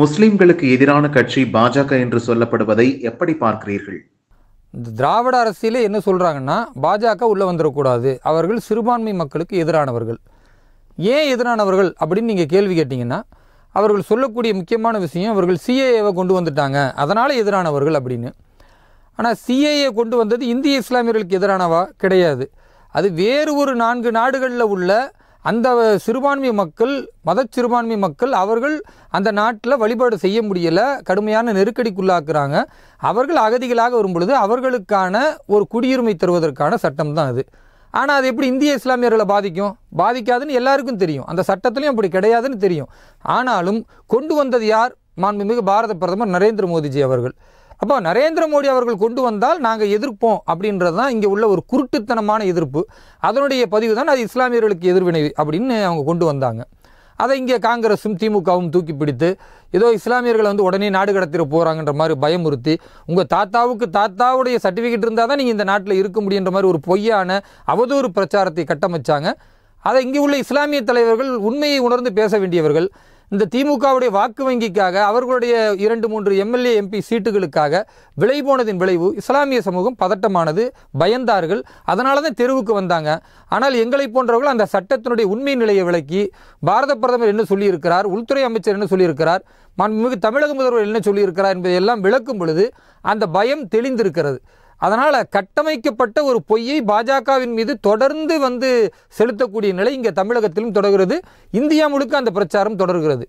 முஸ்லிம்களுக்கு எதிரான கட்சி பாஜக என்று சொல்லப்படுவதை எப்படி பார்க்கிறீர்கள் இந்த திராவிட அரசியலே என்ன சொல்கிறாங்கன்னா பாஜக உள்ளே வந்துடக்கூடாது அவர்கள் சிறுபான்மை மக்களுக்கு எதிரானவர்கள் ஏன் எதிரானவர்கள் அப்படின்னு நீங்கள் கேள்வி கேட்டிங்கன்னா அவர்கள் சொல்லக்கூடிய முக்கியமான விஷயம் அவர்கள் சிஏஏவை கொண்டு வந்துட்டாங்க அதனால் எதிரானவர்கள் அப்படின்னு ஆனால் சிஏஏ கொண்டு வந்தது இந்திய இஸ்லாமியர்களுக்கு எதிரானவா கிடையாது அது வேறு ஒரு நான்கு நாடுகளில் உள்ள அந்த சிறுபான்மை மக்கள் மத சிறுபான்மை மக்கள் அவர்கள் அந்த நாட்டில் வழிபாடு செய்ய முடியலை கடுமையான நெருக்கடிக்குள்ளாக்குறாங்க அவர்கள் அகதிகளாக வரும்பொழுது அவர்களுக்கான ஒரு குடியுரிமை தருவதற்கான சட்டம் தான் அது ஆனால் அது எப்படி இந்திய இஸ்லாமியர்களை பாதிக்கும் பாதிக்காதுன்னு எல்லாருக்கும் தெரியும் அந்த சட்டத்திலையும் அப்படி கிடையாதுன்னு தெரியும் ஆனாலும் கொண்டு வந்தது யார் மாண்புமிகு பாரத பிரதமர் நரேந்திர மோடிஜி அவர்கள் அப்போ நரேந்திர மோடி அவர்கள் கொண்டு வந்தால் நாங்கள் எதிர்ப்போம் அப்படின்றது தான் இங்கே உள்ள ஒரு குருட்டுத்தனமான எதிர்ப்பு அதனுடைய பதிவு தான் அது இஸ்லாமியர்களுக்கு எதிர்வினை அப்படின்னு அவங்க கொண்டு வந்தாங்க அதை இங்கே காங்கிரஸும் திமுகவும் தூக்கி பிடித்து ஏதோ இஸ்லாமியர்களை வந்து உடனே நாடு கடத்திட்டு போகிறாங்கன்ற மாதிரி பயமுறுத்தி உங்கள் தாத்தாவுக்கு தாத்தாவுடைய சர்டிஃபிகேட் இருந்தால் தான் நீங்கள் இந்த நாட்டில் இருக்க முடியுன்ற மாதிரி ஒரு பொய்யான அவதூறு பிரச்சாரத்தை கட்டமைச்சாங்க அதை இங்கே உள்ள இஸ்லாமிய தலைவர்கள் உண்மையை உணர்ந்து பேச வேண்டியவர்கள் இந்த திமுகவுடைய வாக்கு வங்கிக்காக அவர்களுடைய இரண்டு மூன்று எம்எல்ஏ எம்பி சீட்டுகளுக்காக விலை போனதின் விளைவு இஸ்லாமிய சமூகம் பதட்டமானது பயந்தார்கள் அதனால தான் தெருவுக்கு வந்தாங்க ஆனால் எங்களை போன்றவர்கள் அந்த சட்டத்தினுடைய உண்மை நிலையை விளக்கி பாரத பிரதமர் என்ன சொல்லியிருக்கிறார் உள்துறை அமைச்சர் என்ன சொல்லியிருக்கிறார் மாண்புமிகு தமிழக முதல்வர் என்ன சொல்லியிருக்கிறார் என்பதையெல்லாம் விளக்கும் பொழுது அந்த பயம் தெளிந்திருக்கிறது அதனால் கட்டமைக்கப்பட்ட ஒரு பொய்யை பாஜகவின் மீது தொடர்ந்து வந்து செலுத்தக்கூடிய நிலை இங்கே தமிழகத்திலும் தொடர்கிறது இந்தியா முழுக்க அந்த பிரச்சாரம் தொடர்கிறது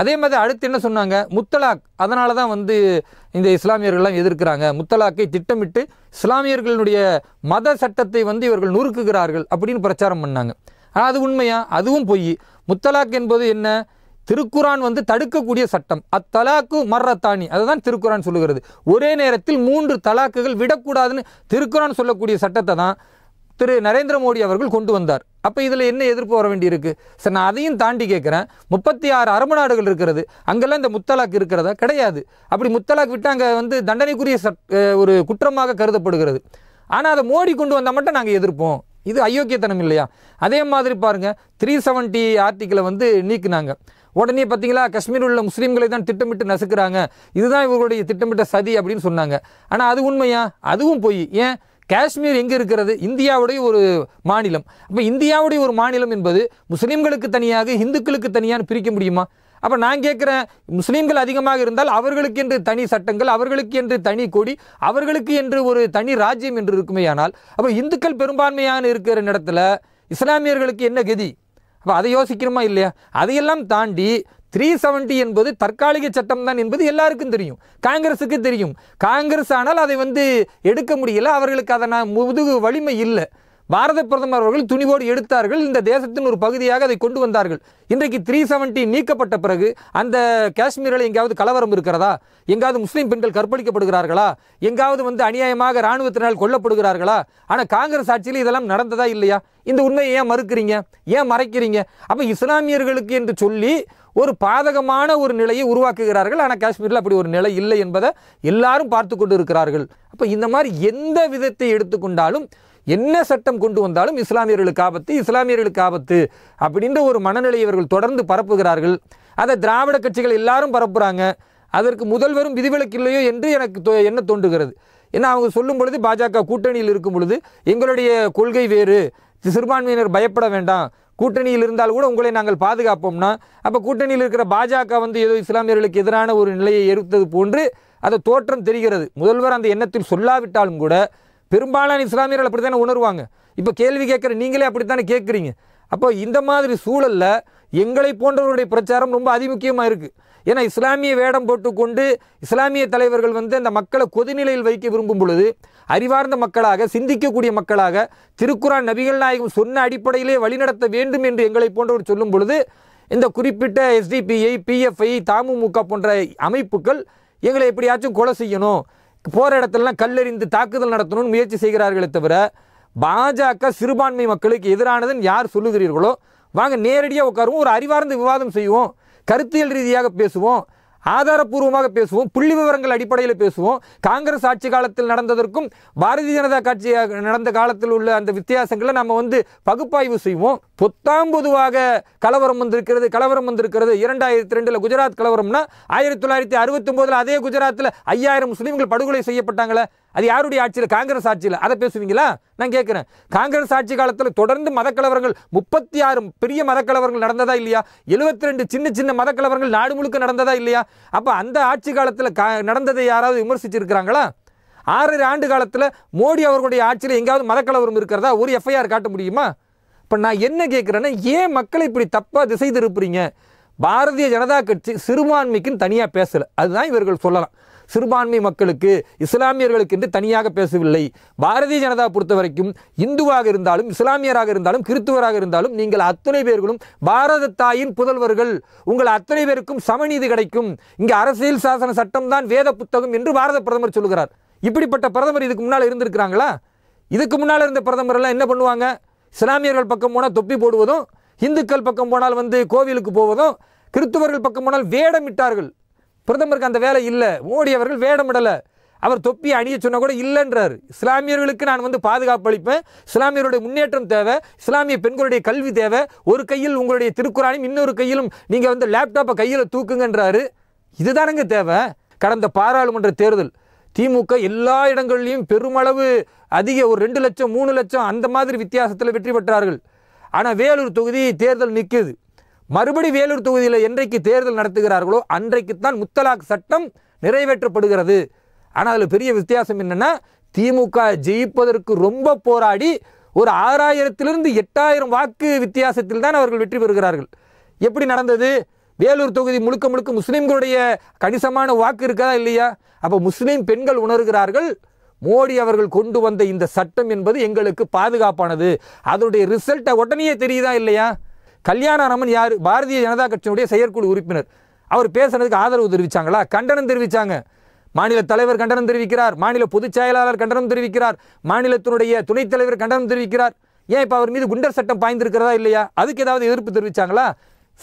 அதே மாதிரி அடுத்து என்ன சொன்னாங்க முத்தலாக் அதனால தான் வந்து இந்த இஸ்லாமியர்கள்லாம் எதிர்க்கிறாங்க முத்தலாக்கை திட்டமிட்டு இஸ்லாமியர்களுடைய மத சட்டத்தை வந்து இவர்கள் நுறுக்குகிறார்கள் அப்படின்னு பிரச்சாரம் பண்ணாங்க ஆனால் அது உண்மையா அதுவும் பொய் முத்தலாக் என்பது என்ன திருக்குரான் வந்து தடுக்கக்கூடிய சட்டம் அத்தலாக்கு மர்ரத்தானி அதுதான் திருக்குரான் சொல்லுகிறது ஒரே நேரத்தில் மூன்று தலாக்குகள் விடக்கூடாதுன்னு திருக்குரான் சொல்லக்கூடிய சட்டத்தை தான் திரு நரேந்திர மோடி அவர்கள் கொண்டு வந்தார் அப்போ இதில் என்ன எதிர்ப்பு வர வேண்டியிருக்கு சார் நான் அதையும் தாண்டி கேட்குறேன் முப்பத்தி ஆறு அரபு நாடுகள் இருக்கிறது அங்கெல்லாம் இந்த முத்தலாக் இருக்கிறதா கிடையாது அப்படி முத்தலாக் விட்டு அங்கே வந்து தண்டனைக்குரிய ஒரு குற்றமாக கருதப்படுகிறது ஆனால் அதை மோடி கொண்டு வந்தால் மட்டும் நாங்கள் எதிர்ப்போம் இது அயோக்கியத்தனம் இல்லையா அதே மாதிரி பாருங்கள் த்ரீ செவன்ட்டி ஆர்டிக்கிளை வந்து நீக்குனாங்க உடனே பார்த்தீங்களா காஷ்மீர் உள்ள முஸ்லீம்களை தான் திட்டமிட்டு நசுக்கிறாங்க இதுதான் இவர்களுடைய திட்டமிட்ட சதி அப்படின்னு சொன்னாங்க ஆனால் அது உண்மையா அதுவும் போய் ஏன் காஷ்மீர் எங்கே இருக்கிறது இந்தியாவுடைய ஒரு மாநிலம் அப்போ இந்தியாவுடைய ஒரு மாநிலம் என்பது முஸ்லீம்களுக்கு தனியாக இந்துக்களுக்கு தனியாக பிரிக்க முடியுமா அப்போ நான் கேட்குறேன் முஸ்லீம்கள் அதிகமாக இருந்தால் அவர்களுக்கு என்று தனி சட்டங்கள் அவர்களுக்கு என்று தனி கொடி அவர்களுக்கு என்று ஒரு தனி ராஜ்யம் என்று இருக்குமே ஆனால் அப்போ இந்துக்கள் பெரும்பான்மையான இருக்கிற இடத்துல இஸ்லாமியர்களுக்கு என்ன கதி அப்போ அதை யோசிக்கணுமா இல்லையா அதையெல்லாம் தாண்டி த்ரீ செவன்டி என்பது தற்காலிக சட்டம் தான் என்பது எல்லாருக்கும் தெரியும் காங்கிரஸுக்கு தெரியும் காங்கிரஸ் ஆனால் அதை வந்து எடுக்க முடியல அவர்களுக்கு அதை நான் முதுகு வலிமை இல்லை பாரத பிரதமர் அவர்கள் துணிவோடு எடுத்தார்கள் இந்த தேசத்தின் ஒரு பகுதியாக அதை கொண்டு வந்தார்கள் இன்றைக்கு த்ரீ செவன்டி நீக்கப்பட்ட பிறகு அந்த காஷ்மீரில் எங்காவது கலவரம் இருக்கிறதா எங்காவது முஸ்லீம் பெண்கள் கற்பழிக்கப்படுகிறார்களா எங்காவது வந்து அநியாயமாக இராணுவத்தினால் கொல்லப்படுகிறார்களா ஆனால் காங்கிரஸ் ஆட்சியில் இதெல்லாம் நடந்ததா இல்லையா இந்த உண்மையை ஏன் மறுக்கிறீங்க ஏன் மறைக்கிறீங்க அப்போ இஸ்லாமியர்களுக்கு என்று சொல்லி ஒரு பாதகமான ஒரு நிலையை உருவாக்குகிறார்கள் ஆனால் காஷ்மீரில் அப்படி ஒரு நிலை இல்லை என்பதை எல்லாரும் பார்த்து கொண்டு இருக்கிறார்கள் அப்போ இந்த மாதிரி எந்த விதத்தை எடுத்துக்கொண்டாலும் என்ன சட்டம் கொண்டு வந்தாலும் இஸ்லாமியர்களுக்கு ஆபத்து இஸ்லாமியர்களுக்கு ஆபத்து அப்படின்ற ஒரு மனநிலையை இவர்கள் தொடர்ந்து பரப்புகிறார்கள் அதை திராவிட கட்சிகள் எல்லாரும் பரப்புகிறாங்க அதற்கு முதல்வரும் விதிவிலக்கு இல்லையோ என்று எனக்கு என்ன தோன்றுகிறது ஏன்னா அவங்க சொல்லும் பொழுது பாஜக கூட்டணியில் இருக்கும் பொழுது எங்களுடைய கொள்கை வேறு சிறுபான்மையினர் பயப்பட வேண்டாம் கூட்டணியில் இருந்தால் கூட உங்களை நாங்கள் பாதுகாப்போம்னா அப்போ கூட்டணியில் இருக்கிற பாஜக வந்து ஏதோ இஸ்லாமியர்களுக்கு எதிரான ஒரு நிலையை எடுத்தது போன்று அதை தோற்றம் தெரிகிறது முதல்வர் அந்த எண்ணத்தில் சொல்லாவிட்டாலும் கூட பெரும்பாலான இஸ்லாமியர்கள் அப்படி தானே உணர்வாங்க இப்போ கேள்வி கேட்குற நீங்களே அப்படி தானே கேட்குறீங்க அப்போ இந்த மாதிரி சூழலில் எங்களை போன்றவருடைய பிரச்சாரம் ரொம்ப அதிமுக்கியமாக இருக்குது ஏன்னா இஸ்லாமிய வேடம் போட்டுக்கொண்டு இஸ்லாமிய தலைவர்கள் வந்து அந்த மக்களை கொதிநிலையில் வைக்க விரும்பும் பொழுது அறிவார்ந்த மக்களாக சிந்திக்கக்கூடிய மக்களாக திருக்குறான் நபிகள் நாயகம் சொன்ன அடிப்படையிலே வழிநடத்த வேண்டும் என்று எங்களை போன்றவர் சொல்லும் பொழுது இந்த குறிப்பிட்ட எஸ்டிபிஐ பிஎஃப்ஐ தாமுமுக போன்ற அமைப்புகள் எங்களை எப்படியாச்சும் கொலை செய்யணும் போகிற இடத்துலலாம் கல்லெறிந்து தாக்குதல் நடத்தணும்னு முயற்சி செய்கிறார்களே தவிர பாஜக சிறுபான்மை மக்களுக்கு எதிரானதுன்னு யார் சொல்லுகிறீர்களோ வாங்க நேரடியாக உட்காருவோம் ஒரு அறிவார்ந்த விவாதம் செய்வோம் கருத்தியல் ரீதியாக பேசுவோம் ஆதாரப்பூர்வமாக பேசுவோம் புள்ளி விவரங்கள் அடிப்படையில் பேசுவோம் காங்கிரஸ் ஆட்சி காலத்தில் நடந்ததற்கும் பாரதிய ஜனதா கட்சி நடந்த காலத்தில் உள்ள அந்த வித்தியாசங்களை நம்ம வந்து பகுப்பாய்வு செய்வோம் பொத்தாம் பொதுவாக கலவரம் வந்திருக்கிறது கலவரம் வந்திருக்கிறது இரண்டாயிரத்தி ரெண்டில் குஜராத் கலவரம்னா ஆயிரத்தி தொள்ளாயிரத்தி அறுபத்தொம்போதில் அதே குஜராத்தில் ஐயாயிரம் முஸ்லீம்கள் படுகொலை செய்யப்பட்டாங்களே அது யாருடைய ஆட்சியில் காங்கிரஸ் ஆட்சியில் அதை பேசுவீங்களா நான் கேட்குறேன் காங்கிரஸ் ஆட்சி காலத்தில் தொடர்ந்து மதக்கலவரங்கள் முப்பத்தி ஆறு பெரிய மதக்கலவர்கள் நடந்ததா இல்லையா எழுபத்தி ரெண்டு சின்ன சின்ன மதக்கலவர்கள் நாடு முழுக்க நடந்ததா இல்லையா அப்போ அந்த ஆட்சி காலத்தில் கா நடந்ததை யாராவது விமர்சிச்சிருக்கிறாங்களா ஆறரை ஆண்டு காலத்தில் மோடி அவர்களுடைய ஆட்சியில் எங்கேயாவது மதக்கலவரம் இருக்கிறதா ஒரு எஃப்ஐஆர் காட்ட முடியுமா இப்போ நான் என்ன கேட்குறேன்னா ஏன் மக்களை இப்படி தப்பாக திசை திருப்புறீங்க பாரதிய ஜனதா கட்சி சிறுபான்மைக்குன்னு தனியாக பேசலை அதுதான் இவர்கள் சொல்லலாம் சிறுபான்மை மக்களுக்கு இஸ்லாமியர்களுக்கு என்று தனியாக பேசவில்லை பாரதிய ஜனதா பொறுத்த வரைக்கும் இந்துவாக இருந்தாலும் இஸ்லாமியராக இருந்தாலும் கிறித்துவராக இருந்தாலும் நீங்கள் அத்தனை பேர்களும் பாரத தாயின் புதல்வர்கள் உங்கள் அத்தனை பேருக்கும் சமநீதி கிடைக்கும் இங்கே அரசியல் சாசன சட்டம் தான் வேத புத்தகம் என்று பாரத பிரதமர் சொல்லுகிறார் இப்படிப்பட்ட பிரதமர் இதுக்கு முன்னால் இருந்திருக்கிறாங்களா இதுக்கு முன்னால் இருந்த பிரதமரெல்லாம் என்ன பண்ணுவாங்க இஸ்லாமியர்கள் பக்கம் போனால் தொப்பி போடுவதும் இந்துக்கள் பக்கம் போனால் வந்து கோவிலுக்கு போவதும் கிறித்துவர்கள் பக்கம் போனால் வேடமிட்டார்கள் பிரதமருக்கு அந்த வேலை இல்லை மோடி அவர்கள் வேடமிடலை அவர் தொப்பி அணிய சொன்னால் கூட இல்லைன்றார் இஸ்லாமியர்களுக்கு நான் வந்து பாதுகாப்பு அளிப்பேன் இஸ்லாமியருடைய முன்னேற்றம் தேவை இஸ்லாமிய பெண்களுடைய கல்வி தேவை ஒரு கையில் உங்களுடைய திருக்குறானையும் இன்னொரு கையிலும் நீங்கள் வந்து லேப்டாப்பை கையில் தூக்குங்கன்றாரு இதுதானங்க தேவை கடந்த பாராளுமன்ற தேர்தல் திமுக எல்லா இடங்கள்லையும் பெருமளவு அதிக ஒரு ரெண்டு லட்சம் மூணு லட்சம் அந்த மாதிரி வித்தியாசத்தில் வெற்றி பெற்றார்கள் ஆனால் வேலூர் தொகுதி தேர்தல் நிற்குது மறுபடி வேலூர் தொகுதியில் என்றைக்கு தேர்தல் நடத்துகிறார்களோ அன்றைக்குத்தான் முத்தலாக் சட்டம் நிறைவேற்றப்படுகிறது ஆனால் அதில் பெரிய வித்தியாசம் என்னென்னா திமுக ஜெயிப்பதற்கு ரொம்ப போராடி ஒரு ஆறாயிரத்திலிருந்து எட்டாயிரம் வாக்கு வித்தியாசத்தில் தான் அவர்கள் வெற்றி பெறுகிறார்கள் எப்படி நடந்தது வேலூர் தொகுதி முழுக்க முழுக்க முஸ்லீம்களுடைய கணிசமான வாக்கு இருக்கதா இல்லையா அப்போ முஸ்லீம் பெண்கள் உணர்கிறார்கள் மோடி அவர்கள் கொண்டு வந்த இந்த சட்டம் என்பது எங்களுக்கு பாதுகாப்பானது அதனுடைய ரிசல்ட்டை உடனே தெரியுதா இல்லையா கல்யாணராமன் யார் பாரதிய ஜனதா கட்சியினுடைய செயற்குழு உறுப்பினர் அவர் பேசுனதுக்கு ஆதரவு தெரிவித்தாங்களா கண்டனம் தெரிவித்தாங்க மாநில தலைவர் கண்டனம் தெரிவிக்கிறார் மாநில பொதுச் செயலாளர் கண்டனம் தெரிவிக்கிறார் மாநிலத்தினுடைய துணைத் தலைவர் கண்டனம் தெரிவிக்கிறார் ஏன் இப்போ அவர் மீது குண்டர் சட்டம் பாய்ந்திருக்கிறதா இல்லையா அதுக்கு ஏதாவது எதிர்ப்பு தெரிவித்தாங்களா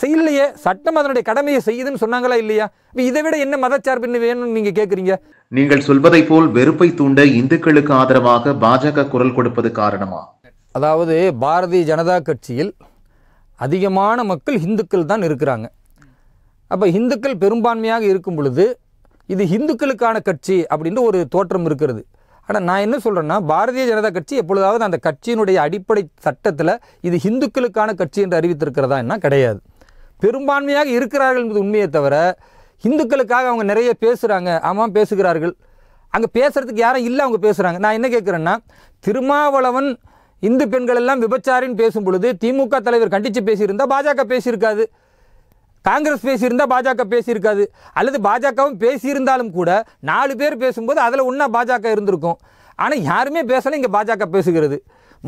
செய்யலையே சட்டம் அதனுடைய கடமையை செய்யுதுன்னு சொன்னாங்களா இல்லையா இதை விட என்ன மதச்சார்பின் வேணும்னு நீங்க கேட்குறீங்க நீங்கள் சொல்வதை போல் வெறுப்பை தூண்ட இந்துக்களுக்கு ஆதரவாக பாஜக குரல் கொடுப்பது காரணமா அதாவது பாரதிய ஜனதா கட்சியில் அதிகமான மக்கள் இந்துக்கள் தான் இருக்கிறாங்க அப்போ இந்துக்கள் பெரும்பான்மையாக இருக்கும் பொழுது இது இந்துக்களுக்கான கட்சி அப்படின்ற ஒரு தோற்றம் இருக்கிறது ஆனால் நான் என்ன சொல்கிறேன்னா பாரதிய ஜனதா கட்சி எப்பொழுதாவது அந்த கட்சியினுடைய அடிப்படை சட்டத்தில் இது இந்துக்களுக்கான கட்சி என்று அறிவித்திருக்கிறதா என்ன கிடையாது பெரும்பான்மையாக இருக்கிறார்கள் என்பது உண்மையை தவிர இந்துக்களுக்காக அவங்க நிறைய பேசுகிறாங்க ஆமாம் பேசுகிறார்கள் அங்கே பேசுகிறதுக்கு யாரும் இல்லை அவங்க பேசுகிறாங்க நான் என்ன கேட்குறேன்னா திருமாவளவன் இந்து பெண்கள் எல்லாம் விபச்சாரின்னு பேசும் பொழுது திமுக தலைவர் கண்டித்து பேசியிருந்தால் பாஜக பேசியிருக்காது காங்கிரஸ் பேசியிருந்தால் பாஜக பேசியிருக்காது அல்லது பாஜகவும் பேசியிருந்தாலும் கூட நாலு பேர் பேசும்போது அதில் ஒன்றா பாஜக இருந்திருக்கும் ஆனால் யாருமே பேசலை இங்கே பாஜக பேசுகிறது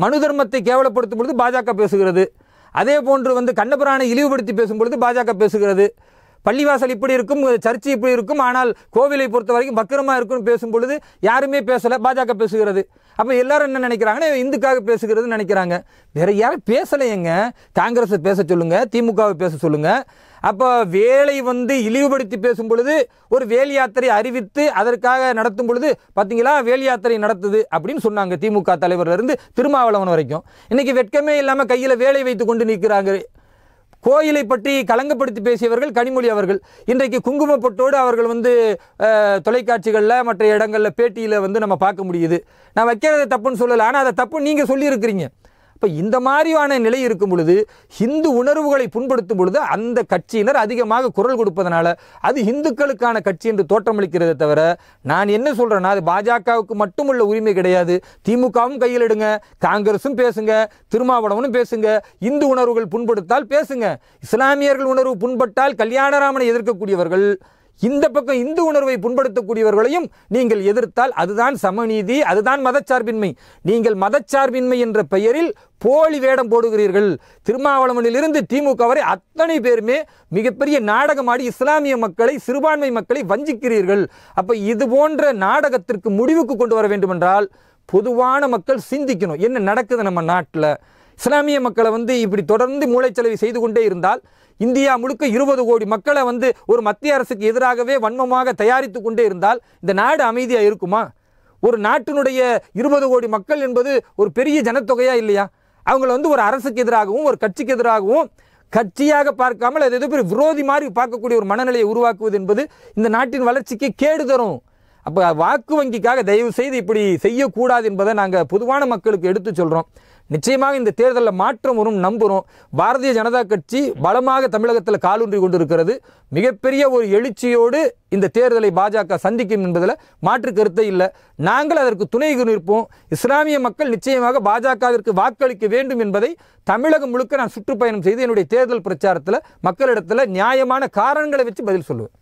மனு தர்மத்தை கேவலப்படுத்தும் பொழுது பாஜக பேசுகிறது அதே போன்று வந்து கண்ணபுராணை இழிவுபடுத்தி பேசும்பொழுது பாஜக பேசுகிறது பள்ளிவாசல் இப்படி இருக்கும் சர்ச்சு இப்படி இருக்கும் ஆனால் கோவிலை பொறுத்த வரைக்கும் பக்கரமாக இருக்கும்னு பேசும் பொழுது யாருமே பேசலை பாஜக பேசுகிறது அப்போ எல்லாரும் என்ன நினைக்கிறாங்கன்னா இந்துக்காக பேசுகிறதுன்னு நினைக்கிறாங்க வேறு யாரும் பேசலையேங்க காங்கிரஸை பேச சொல்லுங்கள் திமுகவை பேச சொல்லுங்கள் அப்போ வேலை வந்து இழிவுபடுத்தி பேசும் பொழுது ஒரு வேல் யாத்திரை அறிவித்து அதற்காக நடத்தும் பொழுது பார்த்தீங்களா வேல் யாத்திரை நடத்துது அப்படின்னு சொன்னாங்க திமுக தலைவர்லேருந்து திருமாவளவன் வரைக்கும் இன்றைக்கி வெட்கமே இல்லாமல் கையில் வேலை வைத்து கொண்டு நிற்கிறாங்க கோயிலை பற்றி களங்கப்படுத்தி பேசியவர்கள் கனிமொழி அவர்கள் இன்றைக்கு குங்குமப்பட்டோடு அவர்கள் வந்து தொலைக்காட்சிகளில் மற்ற இடங்களில் பேட்டியில் வந்து நம்ம பார்க்க முடியுது நான் வைக்கிறத தப்புன்னு சொல்லலை ஆனால் அதை தப்பு நீங்கள் சொல்லியிருக்கிறீங்க இப்போ இந்த மாதிரியான நிலை இருக்கும் பொழுது ஹிந்து உணர்வுகளை புண்படுத்தும் பொழுது அந்த கட்சியினர் அதிகமாக குரல் கொடுப்பதனால அது ஹிந்துக்களுக்கான கட்சி என்று தோற்றமளிக்கிறதை தவிர நான் என்ன சொல்கிறேன்னா அது பாஜகவுக்கு மட்டும் உள்ள உரிமை கிடையாது திமுகவும் கையில் எடுங்க காங்கிரஸும் பேசுங்க திருமாவளவனும் பேசுங்க இந்து உணர்வுகள் புண்படுத்தால் பேசுங்க இஸ்லாமியர்கள் உணர்வு புண்பட்டால் கல்யாணராமனை எதிர்க்கக்கூடியவர்கள் இந்த பக்கம் இந்து உணர்வை புண்படுத்தக்கூடியவர்களையும் நீங்கள் எதிர்த்தால் அதுதான் சமநீதி அதுதான் மதச்சார்பின்மை நீங்கள் மதச்சார்பின்மை என்ற பெயரில் போலி வேடம் போடுகிறீர்கள் திருமாவளவனிலிருந்து திமுக வரை அத்தனை பேருமே மிகப்பெரிய நாடகமாடி இஸ்லாமிய மக்களை சிறுபான்மை மக்களை வஞ்சிக்கிறீர்கள் அப்போ இது போன்ற நாடகத்திற்கு முடிவுக்கு கொண்டு வர வேண்டுமென்றால் பொதுவான மக்கள் சிந்திக்கணும் என்ன நடக்குது நம்ம நாட்டில் இஸ்லாமிய மக்களை வந்து இப்படி தொடர்ந்து மூளைச்சலவை செய்து கொண்டே இருந்தால் இந்தியா முழுக்க இருபது கோடி மக்களை வந்து ஒரு மத்திய அரசுக்கு எதிராகவே வன்மமாக தயாரித்து கொண்டே இருந்தால் இந்த நாடு அமைதியாக இருக்குமா ஒரு நாட்டினுடைய இருபது கோடி மக்கள் என்பது ஒரு பெரிய ஜனத்தொகையா இல்லையா அவங்களை வந்து ஒரு அரசுக்கு எதிராகவும் ஒரு கட்சிக்கு எதிராகவும் கட்சியாக பார்க்காமல் அது ஏதோ விரோதி மாதிரி பார்க்கக்கூடிய ஒரு மனநிலையை உருவாக்குவது என்பது இந்த நாட்டின் வளர்ச்சிக்கு கேடு தரும் அப்போ வாக்கு வங்கிக்காக தயவு செய்து இப்படி செய்யக்கூடாது என்பதை நாங்கள் பொதுவான மக்களுக்கு எடுத்து சொல்கிறோம் நிச்சயமாக இந்த தேர்தலில் மாற்றம் வரும் நம்புகிறோம் பாரதிய ஜனதா கட்சி பலமாக தமிழகத்தில் காலூன்றி கொண்டிருக்கிறது மிகப்பெரிய ஒரு எழுச்சியோடு இந்த தேர்தலை பாஜக சந்திக்கும் என்பதில் மாற்று கருத்தை இல்லை நாங்கள் அதற்கு துணை நிற்போம் இஸ்லாமிய மக்கள் நிச்சயமாக பாஜகவிற்கு வாக்களிக்க வேண்டும் என்பதை தமிழகம் முழுக்க நான் சுற்றுப்பயணம் செய்து என்னுடைய தேர்தல் பிரச்சாரத்தில் மக்களிடத்தில் நியாயமான காரணங்களை வச்சு பதில் சொல்லுவேன்